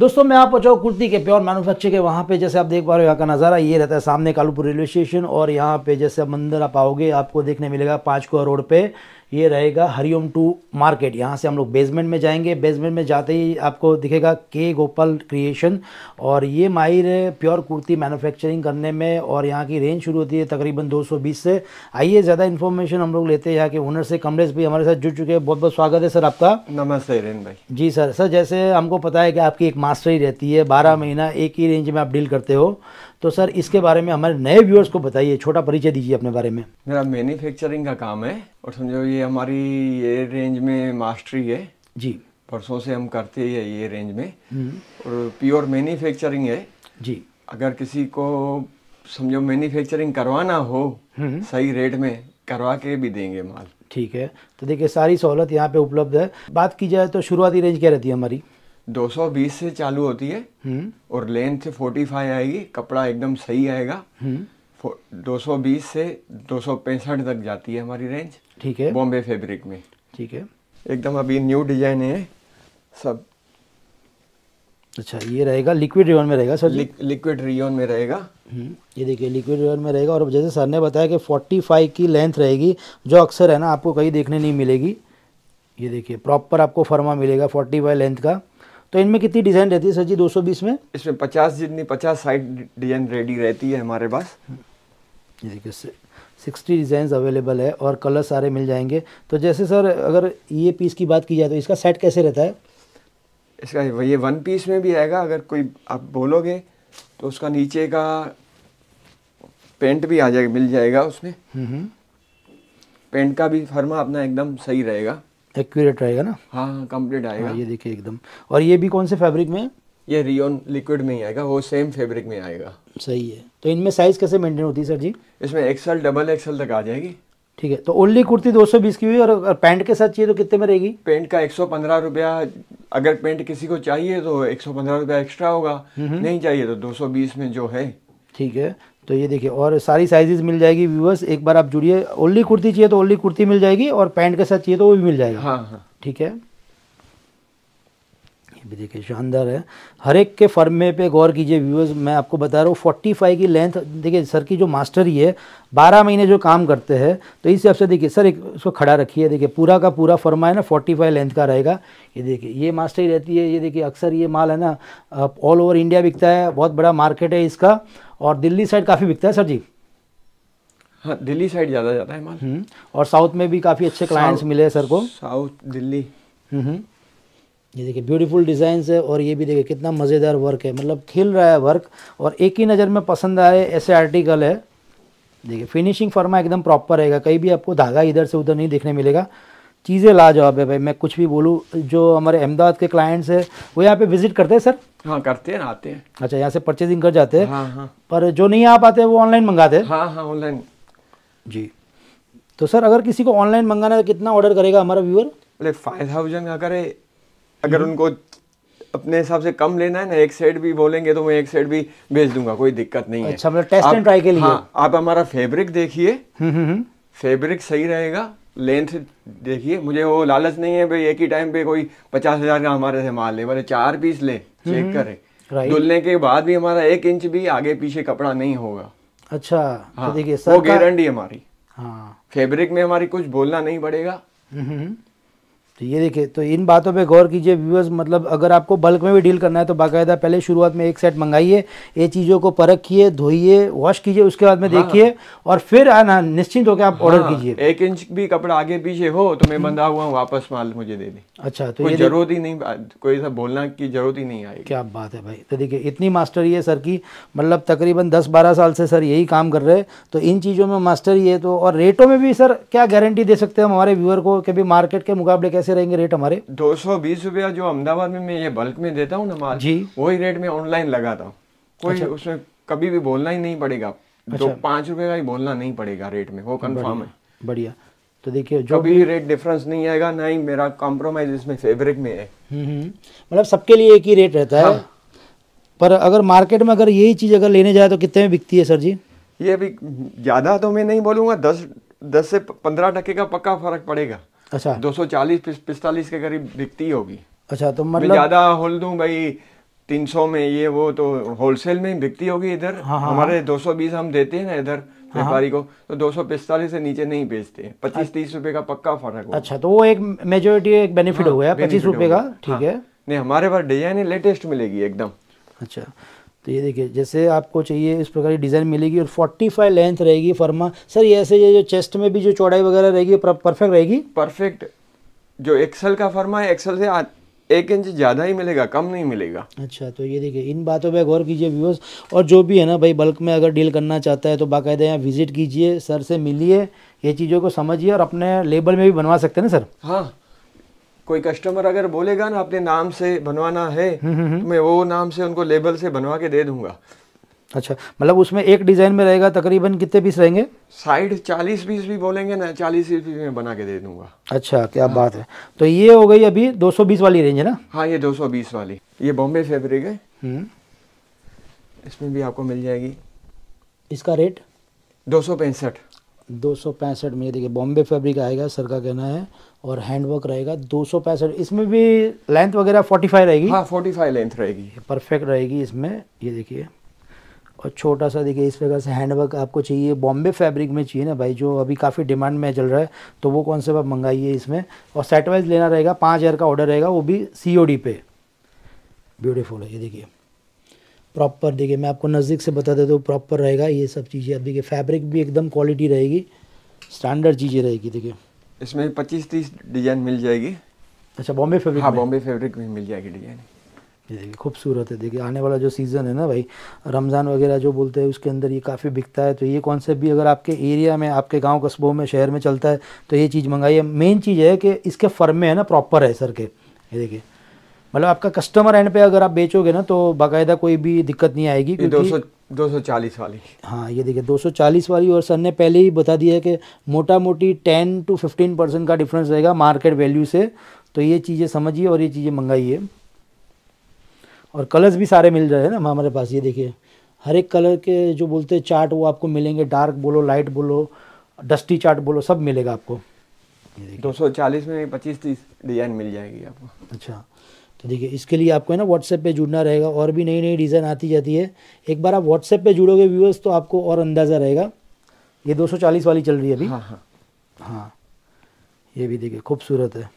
दोस्तों मैं आप चाहूँ कुर्ती के प्योर मैनुफैक्चर के वहाँ पे जैसे आप देख पा रहे हो यहाँ का नज़ारा ये रहता है सामने कालूपुर रेलवे स्टेशन और यहाँ पे जैसे मंदिर आप आओगे आपको देखने मिलेगा पाँच कुआ रोड पे ये रहेगा हरिओम टू मार्केट यहाँ से हम लोग बेसमेंट में जाएंगे बेसमेंट में जाते ही आपको दिखेगा के गोपाल क्रिएशन और ये माहिर है प्योर कुर्ती मैन्युफैक्चरिंग करने में और यहाँ की रेंज शुरू होती है तकरीबन 220 से आइए ज़्यादा इन्फॉर्मेशन हम लोग लेते हैं यहाँ के ओनर से कमलेश भी हमारे साथ जुड़ चुके हैं बहुत बहुत स्वागत है सर आपका नमस्ते हिरेन भाई जी सर सर जैसे हमको पता है कि आपकी एक मास्टरी रहती है बारह महीना एक ही रेंज में आप डील करते हो तो सर इसके बारे में हमारे नए व्यूअर्स को बताइए छोटा परिचय दीजिए अपने बारे में मेरा मैन्युफैक्चरिंग का काम है और समझो ये हमारी ये रेंज में मास्टरी है जी परसों से हम करते हैं ये रेंज में हम्म। और प्योर मैन्युफैक्चरिंग है जी अगर किसी को समझो मैन्युफैक्चरिंग करवाना हो हम्म। सही रेट में करवा के भी देंगे माल ठीक है तो देखिए सारी सहूलत यहाँ पे उपलब्ध है बात की जाए तो शुरुआती रेंज क्या रहती है हमारी 220 से चालू होती है हम्म। और लेंथ 45 आएगी कपड़ा एकदम सही आएगा 220 हम्म। से दो तक जाती है हमारी रेंज ठीक है बॉम्बे फैब्रिक में ठीक है एकदम अभी न्यू डिजाइन है सब अच्छा ये रहेगा लिक्विड रिवन में रहेगा सर लिक्विड रिवन में रहेगा हम्म, ये देखिए लिक्विड रिवन में रहेगा और जैसे सर ने बताया कि फाइव की लेंथ रहेगी जो अक्सर है ना आपको कहीं देखने नहीं मिलेगी ये देखिए प्रॉपर आपको फर्मा मिलेगा फाइव लेंथ का तो इनमें कितनी डिज़ाइन रहती है सर जी 220 में इसमें 50 जितनी 50 साइड डिज़ाइन रेडी रहती है हमारे पास सिक्सटी डिज़ाइन अवेलेबल है और कलर सारे मिल जाएंगे तो जैसे सर अगर ये पीस की बात की जाए तो इसका सेट कैसे रहता है इसका ये वन पीस में भी आएगा अगर कोई आप बोलोगे तो उसका नीचे का पेंट भी आ जाएगा मिल जाएगा उसमें हम्म, हम्म। पेंट का भी फर्मा अपना एकदम सही रहेगा एक्यूरेट रहेगा ना हाँ कंप्लीट हाँ, आएगा हाँ, ये देखिए एकदम और ये भी कौन से फैब्रिक में ये रियोन लिक्विड में ही आएगा वो सेम फैब्रिक में आएगा सही है तो इनमें साइज कैसे मेंटेन होती है सर जी इसमें एक्सल डबल एक्सल तक आ जाएगी ठीक है तो ओनली कुर्ती 220 की हुई और अगर पैंट के साथ चाहिए तो कितने में रहेगी पैंट का एक सौ रुपया अगर पैंट किसी को चाहिए तो एक सौ रुपया एक्स्ट्रा होगा हम्म, हम्म। नहीं चाहिए तो दो में जो है ठीक है तो ये देखिए और सारी साइजेस मिल जाएगी व्यूवर्स एक बार आप जुड़िए ओनली कुर्ती चाहिए तो ओनली कुर्ती मिल जाएगी और पैंट के साथ चाहिए तो वो भी मिल जाएगी हाँ हाँ ठीक है ये भी देखिए शानदार है हर एक के फर्मे पे गौर कीजिए व्यूअर्स मैं आपको बता रहा हूँ फोर्टी फाइव की लेंथ देखिए सर की जो मास्टरी है बारह महीने जो काम करते हैं तो इस हिसाब से देखिए सर एक उसको खड़ा रखिए देखिए पूरा का पूरा फर्मा है ना फोर्टी फाइव लेंथ का रहेगा ये देखिए ये मास्टरी रहती है ये देखिए अक्सर ये माल है ना ऑल ओवर इंडिया बिकता है बहुत बड़ा मार्केट है इसका और दिल्ली साइड काफ़ी बिकता है सर जी हाँ दिल्ली साइड ज़्यादा जाता है माल हम्म, और साउथ में भी काफ़ी अच्छे क्लाइंट्स मिले हैं सर को साउथ दिल्ली हम्म, हम्म। ये देखिए ब्यूटीफुल डिज़ाइन है और ये भी देखिए कितना मज़ेदार वर्क है मतलब खिल रहा है वर्क और एक ही नज़र में पसंद आए ऐसे आर्टिकल है देखिए फिनिशिंग फर्मा एकदम प्रॉपर रहेगा कहीं भी आपको धागा इधर से उधर नहीं देखने मिलेगा चीज़ें लाजवाब है भाई मैं कुछ भी बोलूँ जो हमारे अहमदाबाद के क्लाइंट्स है वो यहाँ पे विजिट करते हैं सर हाँ करते हैं आते हैं अच्छा यहाँ से परचेजिंग कर जाते हैं हाँ हाँ पर जो नहीं आ पाते वो ऑनलाइन मंगाते हैं हाँ हाँ ऑनलाइन जी तो सर अगर किसी को ऑनलाइन मंगाना है तो कितना ऑर्डर करेगा हमारा व्यूअर अरे फाइव थाउजेंड का करे अगर हम्म। उनको अपने हिसाब से कम लेना है ना एक सेट भी बोलेंगे तो मैं एक सेट भी भेज दूंगा कोई दिक्कत नहीं अच्छा, है अच्छा मतलब टेस्ट एंड ट्राई के लिए हाँ, आप हमारा फैब्रिक देखिए फैब्रिक हम्म, हम्म, सही रहेगा लेंथ देखिए मुझे वो लालच नहीं है भाई एक ही टाइम पे कोई पचास हजार का हमारे से माल ले बोले चार पीस ले चेक करे धुलने के बाद भी हमारा एक इंच भी आगे पीछे कपड़ा नहीं होगा अच्छा तो हाँ, तो देखिए वो गारंटी हमारी हाँ में हमारी कुछ बोलना नहीं पड़ेगा तो ये देखिए तो इन बातों पे गौर कीजिए व्यूअर्स मतलब अगर आपको बल्क में भी डील करना है तो बाकायदा पहले शुरुआत में एक सेट मंगाइए ये चीज़ों को परखिए धोइए वॉश कीजिए उसके बाद में हाँ।, हाँ। देखिए और फिर आना निश्चिंत होकर आप ऑर्डर हाँ। कीजिए एक इंच भी कपड़ा आगे पीछे हो तो मैं हम्म। बंधा हुआ हूँ वापस माल मुझे दे दें अच्छा तो ये जरूरत ही नहीं कोई सा बोलना की जरूरत ही नहीं आई क्या बात है भाई तो देखिए इतनी मास्टरी है सर की मतलब तकरीबन दस बारह साल से सर यही काम कर रहे हैं तो इन चीज़ों में मास्टरी है तो और रेटों में भी सर क्या गारंटी दे सकते हैं हमारे व्यूअर को कभी मार्केट के मुकाबले कैसे कैसे रहेंगे रेट हमारे दो सौ बीस रुपया जो अहमदाबाद में मैं ये बल्क में देता हूँ ना माल जी वही रेट में ऑनलाइन लगाता हूँ कोई अच्छा। उसमें कभी भी बोलना ही नहीं पड़ेगा अच्छा। तो पाँच रुपये का ही बोलना नहीं पड़ेगा रेट में वो कन्फर्म है बढ़िया तो देखिए जो भी रेट डिफरेंस नहीं आएगा ना ही मेरा कॉम्प्रोमाइज इसमें फेब्रिक में है हम्म, हम्म। मतलब सबके लिए एक ही रेट रहता है हाँ। पर अगर मार्केट में अगर यही चीज़ अगर लेने जाए तो कितने में बिकती है सर जी ये अभी ज़्यादा तो मैं नहीं बोलूँगा दस दस से पंद्रह टके का पक्का फ़र्क पड़ेगा अच्छा 240 पिस्तालीस के करीब बिकती होगी अच्छा तो मतलब ज़्यादा होल दू भाई 300 में ये वो तो होलसेल में ही बिकती होगी इधर हाँ, हाँ, हमारे 220 हाँ। हम देते हैं ना इधर हाँ, हाँ। व्यापारी को तो दो सौ पिस्तालीस से नीचे नहीं बेचते हैं पच्चीस अच्छा। तीस रुपए का पक्का फर्क अच्छा तो वो एक मेजोरिटी एक बेनिफिट हाँ, हो गया पच्चीस रुपए का ठीक हाँ, है नहीं हमारे पास डिजाइन लेटेस्ट मिलेगी एकदम अच्छा तो ये देखिए जैसे आपको चाहिए इस प्रकार की डिज़ाइन मिलेगी और 45 लेंथ रहेगी फर्मा सर ये ऐसे ये जो चेस्ट में भी जो चौड़ाई वगैरह रहेगी परफेक्ट रहेगी परफेक्ट जो एक्सल का फर्मा है एक्सल से आ... एक इंच ज़्यादा ही मिलेगा कम नहीं मिलेगा अच्छा तो ये देखिए इन बातों पे गौर कीजिए व्यूअर्स और जो भी है ना भाई बल्क में अगर डील करना चाहता है तो बाकायदा यहाँ विजिट कीजिए सर से मिलिए ये चीज़ों को समझिए और अपने लेबल में भी बनवा सकते हैं ना सर हाँ कोई कस्टमर अगर बोलेगा ना अपने नाम से बनवाना है हम्म, हम्म, हम्म। तो मैं वो नाम से उनको लेबल से बनवा के दे दूंगा अच्छा मतलब उसमें एक डिज़ाइन में रहेगा तकरीबन कितने पीस रहेंगे साइड चालीस पीस भी बोलेंगे ना चालीस पीस में बना के दे दूंगा अच्छा क्या हाँ। बात है तो ये हो गई अभी 220 वाली रेंज है ना हाँ ये 220 वाली ये बॉम्बे फेब्रिक है इसमें भी आपको मिल जाएगी इसका रेट दो सौ पैंसठ दो सौ पैंसठ में ये देखिए बॉम्बे फैब्रिक आएगा सर का कहना है और हैंड वर्क रहेगा दो सौ पैंसठ इसमें भी लेंथ वगैरह फोर्टी फाइव रहेगी हाँ फोर्टी फाइव लेंथ रहेगी परफेक्ट रहेगी इसमें ये देखिए और छोटा सा देखिए इस प्रकार से हैंड वर्क आपको चाहिए बॉम्बे फैब्रिक में चाहिए ना भाई जो अभी काफ़ी डिमांड में चल रहा है तो वो कौन से आप मंगाइए इसमें और सेट वाइज लेना रहेगा पाँच हज़ार का ऑर्डर रहेगा वो भी सी ओ डी पे ब्यूटीफुल है ये देखिए प्रॉपर देखिए मैं आपको नज़दीक से बता देता हूँ प्रॉपर रहेगा ये सब चीज़ें अब देखिए फैब्रिक भी एकदम क्वालिटी रहेगी स्टैंडर्ड चीज़ें रहेगी देखिए इसमें पच्चीस तीस डिजाइन मिल जाएगी अच्छा बॉम्बे फैब्रिक हाँ बॉम्बे फैब्रिक में मिल जाएगी डिजाइन देखिए खूबसूरत है देखिए आने वाला जो सीज़न है ना भाई रमज़ान वगैरह जो बोलते हैं उसके अंदर ये काफ़ी बिकता है तो ये कॉन्सेप्ट भी अगर आपके एरिया में आपके गांव कस्बों में शहर में चलता है तो ये चीज़ मंगाइए मेन चीज़ है कि इसके फर्म में है ना प्रॉपर है सर के ये देखिए मतलब आपका कस्टमर एंड पे अगर आप बेचोगे ना तो बाकायदा कोई भी दिक्कत नहीं आएगी क्योंकि दो सौ चालीस वाली हाँ ये देखिए दो सौ चालीस वाली और सर ने पहले ही बता दिया है कि मोटा मोटी टेन टू फिफ्टीन परसेंट का डिफरेंस रहेगा मार्केट वैल्यू से तो ये चीज़ें समझिए और ये चीज़ें मंगाइए और कलर्स भी सारे मिल रहे हैं ना हमारे पास ये देखिए हर एक कलर के जो बोलते हैं चार्ट वो आपको मिलेंगे डार्क बोलो लाइट बोलो डस्टी चार्ट बोलो सब मिलेगा आपको दो सौ चालीस में पच्चीस तीस डिज़ाइन मिल जाएगी आपको अच्छा तो देखिए इसके लिए आपको है ना व्हाट्सएप पे जुड़ना रहेगा और भी नई नई डिज़ाइन आती जाती है एक बार आप व्हाट्सएप पे जुड़ोगे व्यूअर्स तो आपको और अंदाज़ा रहेगा ये 240 वाली चल रही है अभी हाँ हाँ हाँ ये भी देखिए खूबसूरत है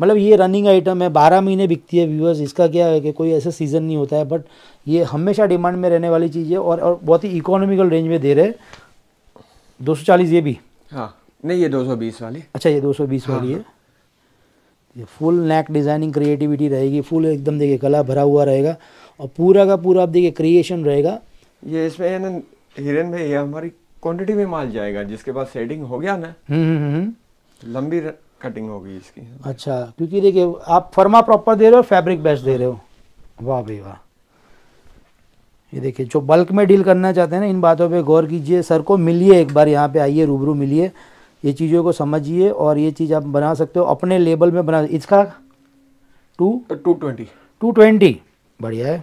मतलब ये रनिंग आइटम है बारह महीने बिकती है व्यूअर्स इसका क्या है कि कोई ऐसा सीज़न नहीं होता है बट ये हमेशा डिमांड में रहने वाली चीज़ है और और बहुत ही इकोनॉमिकल रेंज में दे रहे हैं दो ये भी हाँ नहीं ये 220 वाली अच्छा ये 220 हाँ, वाली है हाँ। ये फुल नेक डिज़ाइनिंग क्रिएटिविटी रहेगी फुल एकदम देखिए कला भरा हुआ रहेगा और पूरा का पूरा आप देखिए क्रिएशन रहेगा ये इसमें है ना हिरन में ये हमारी क्वांटिटी में माल जाएगा जिसके बाद सेडिंग हो गया ना हम्म, हम्म, हम्म, लंबी कटिंग होगी इसकी अच्छा क्योंकि देखिए आप फर्मा प्रॉपर दे रहे हो फैब्रिक बेस्ट दे रहे हो वाह भाई वाह ये देखिए जो बल्क में डील करना चाहते हैं ना इन बातों पे गौर कीजिए सर को मिलिए एक बार यहाँ पे आइए रूबरू मिलिए ये चीज़ों को समझिए और ये चीज़ आप बना सकते हो अपने लेबल में बना इसका two two twenty two twenty बढ़िया है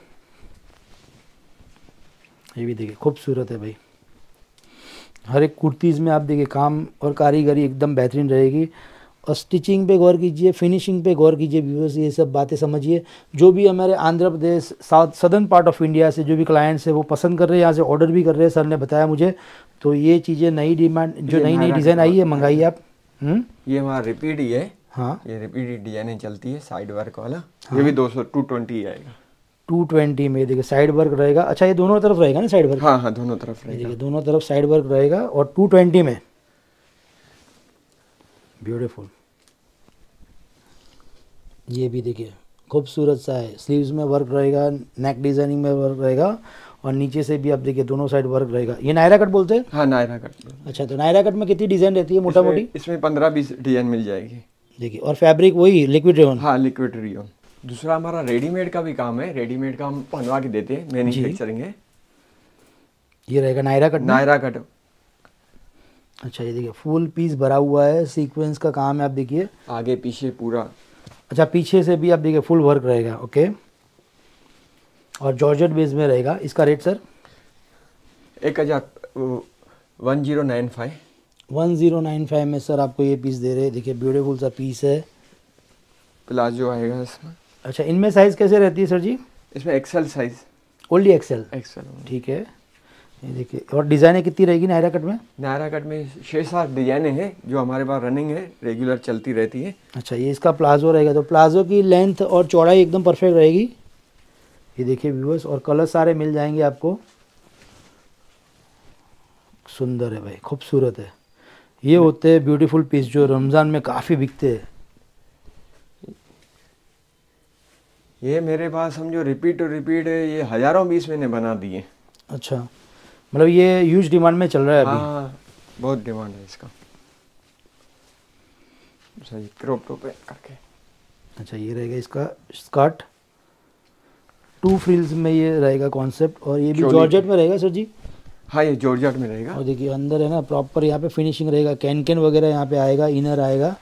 ये भी देखिए खूबसूरत है भाई हर एक कुर्तीज़ में आप देखिए काम और कारीगरी एकदम बेहतरीन रहेगी स्टिचिंग पे गौर कीजिए फिनिशिंग पे गौर कीजिए व्यूवर्स ये सब बातें समझिए जो भी हमारे Andhra Pradesh south southern part of India से जो भी क्लाइंट्स है वो पसंद कर रहे हैं यहाँ से ऑर्डर भी कर रहे हैं सर ने बताया मुझे तो ये चीज़ें नई डिमांड जो नई नई डिज़ाइन आई है मंगाइए आप हम्म? ये हमारा रिपीट ही है हाँ ये रिपीट डिजाइन चलती है साइड वर्क वाला हाँ। ये भी दो सौ टू ट्वेंटी आएगा टू ट्वेंटी में देखिए साइड वर्क रहेगा अच्छा ये दोनों तरफ रहेगा ना साइड वर्क हाँ हाँ दोनों तरफ रहेगा दोनों तरफ साइड वर्क रहेगा और टू ट्वेंटी में ब्यूटीफुल ये भी देखिए खूबसूरत सा है स्लीव्स में वर्क रहेगा नेक डिजाइनिंग में वर्क रहेगा और नीचे से भी आप देखिए दोनों साइड वर्क रहेगा ये नायरा कट बोलते हैं हाँ नायरा कट अच्छा तो नायरा कट में कितनी डिजाइन रहती है मोटा मोटी इसमें पंद्रह बीस डिजाइन मिल जाएगी देखिए और फैब्रिक वही लिक्विड रेन हाँ लिक्विड रेन दूसरा हमारा रेडीमेड का भी काम है रेडीमेड का हम बनवा के देते हैं मैनुफेक्चरिंग है ये रहेगा नायरा कट नायरा कट अच्छा ये देखिए फुल पीस भरा हुआ है सीक्वेंस का काम है आप देखिए आगे पीछे पूरा अच्छा पीछे से भी आप देखिए फुल वर्क रहेगा ओके और जॉर्जेट बेस में रहेगा इसका रेट सर एक हज़ार one zero nine five one zero nine five में सर आपको ये पीस दे रहे हैं देखिए ब्यूटीफुल सा पीस है प्लाजो आएगा इसमें अच्छा इनमें साइज़ कैसे रहती है सर जी इसमें XL size only XL XL ठीक है ये देखिए और डिज़ाइनें कितनी रहेगी नायरा कट में नायरा कट में छः सात डिजाइनें हैं जो हमारे पास रनिंग है रेगुलर चलती रहती है अच्छा ये इसका प्लाजो रहेगा तो प्लाजो की लेंथ और चौड़ाई एकदम परफेक्ट रहेगी ये देखिए व्यूअर्स और कलर सारे मिल जाएंगे आपको सुंदर है भाई खूबसूरत है ये होते हैं ब्यूटीफुल पीस जो रमज़ान में काफ़ी बिकते हैं ये मेरे पास हम जो रिपीट और रिपीट है ये हज़ारों बीस मैंने बना दिए अच्छा मतलब ये ह्यूज डिमांड में चल रहा है अभी हाँ, बहुत डिमांड है इसका सही क्रॉप टॉप है करके अच्छा ये रहेगा इसका स्कर्ट टू फ्रिल्स में ये रहेगा कॉन्सेप्ट और ये भी जॉर्जेट में रहेगा सर जी हाँ ये जॉर्जेट में रहेगा और देखिए अंदर है ना प्रॉपर यहाँ पे फिनिशिंग रहेगा कैन कैन वगैरह यहाँ पे आएगा इनर आएगा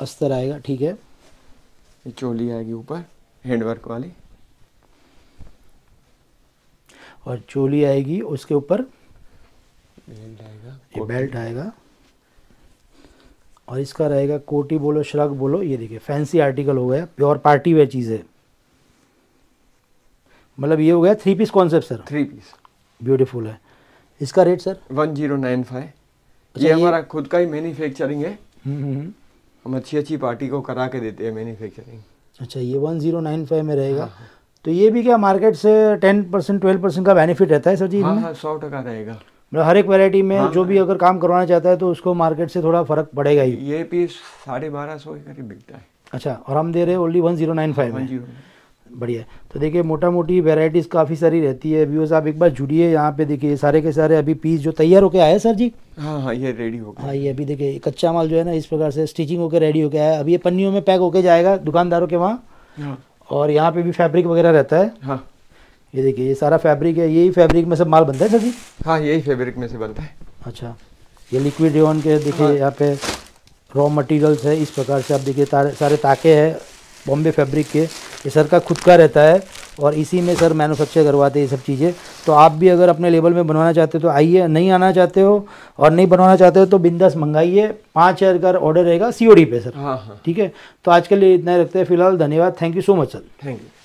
अस्तर आएगा ठीक है ये चोली आएगी ऊपर हैंडवर्क वाली और चोली आएगी उसके ऊपर ये बेल्ट आएगा और इसका रहेगा कोटी बोलो श्रग बोलो ये देखिए फैंसी आर्टिकल हो गया प्योर पार्टी वेयर चीज़ है मतलब ये हो गया three piece concept sir three piece beautiful है इसका rate sir one zero nine five ये हमारा खुद का ही मैन्युफैक्चरिंग है हम्म, हम्म, हम्म। हम अच्छी अच्छी पार्टी को करा के देते हैं मैन्युफैक्चरिंग अच्छा ये वन जीरो नाइन फाइव में रहेगा हाँ।, हाँ। तो ये भी क्या मार्केट से टेन परसेंट ट्वेल्व परसेंट का बेनिफिट रहता है सर जी हाँ, हाँ सौ टका रहेगा मतलब हर एक वैरायटी में हाँ, जो भी हाँ। अगर काम करवाना चाहता है तो उसको मार्केट से थोड़ा फर्क पड़ेगा ही ये पीस साढ़े बारह सौ के करीब बिकता है अच्छा और हम दे रहे हैं only one zero nine five में हाँ, बढ़िया तो देखिए मोटा मोटी वेराइटीज़ काफ़ी सारी रहती है व्यूअर्स आप एक बार जुड़िए यहाँ पे देखिए सारे के सारे अभी पीस जो तैयार होके आया सर जी हाँ हाँ ये रेडी हो हाँ ये अभी देखिए कच्चा माल जो है ना इस प्रकार से स्टिचिंग होकर रेडी होके आया अभी ये पन्नियों में पैक होके जाएगा दुकानदारों के वहाँ और यहाँ पे भी फैब्रिक वगैरह रहता है हाँ ये देखिए ये सारा फैब्रिक है यही फैब्रिक में सब माल बनता है सर जी हाँ यही फैब्रिक में से बनता है अच्छा ये लिक्विड रेवन के देखिए हाँ। यहाँ पे रॉ मटेरियल्स है इस प्रकार से आप देखिए सारे ताके हैं बॉम्बे फैब्रिक के ये सर का खुद का रहता है और इसी में सर मैनुफैक्चर करवाते ये सब चीज़ें तो आप भी अगर अपने लेवल में बनवाना चाहते हो तो आइए नहीं आना चाहते हो और नहीं बनवाना चाहते हो तो बिंदास मंगाइए पाँच हज़ार का ऑर्डर रहेगा सी पे सर हाँ, हाँ। ठीक है तो आज के लिए इतना रखते हैं फिलहाल धन्यवाद thank you so much sir thank you